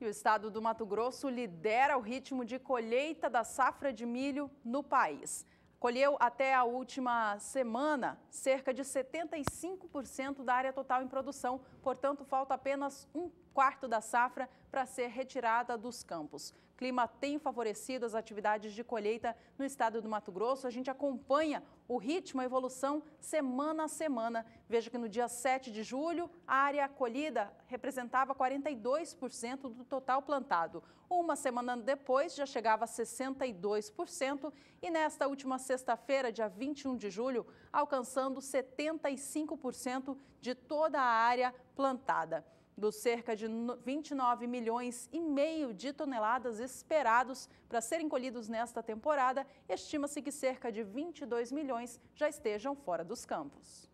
E o estado do Mato Grosso lidera o ritmo de colheita da safra de milho no país colheu até a última semana cerca de 75% da área total em produção, portanto, falta apenas um quarto da safra para ser retirada dos campos. O clima tem favorecido as atividades de colheita no estado do Mato Grosso. A gente acompanha o ritmo, a evolução semana a semana. Veja que no dia 7 de julho, a área colhida representava 42% do total plantado. Uma semana depois, já chegava a 62% e nesta última sexta-feira, dia 21 de julho, alcançando 75% de toda a área plantada. Dos cerca de 29 milhões e meio de toneladas esperados para serem colhidos nesta temporada, estima-se que cerca de 22 milhões já estejam fora dos campos.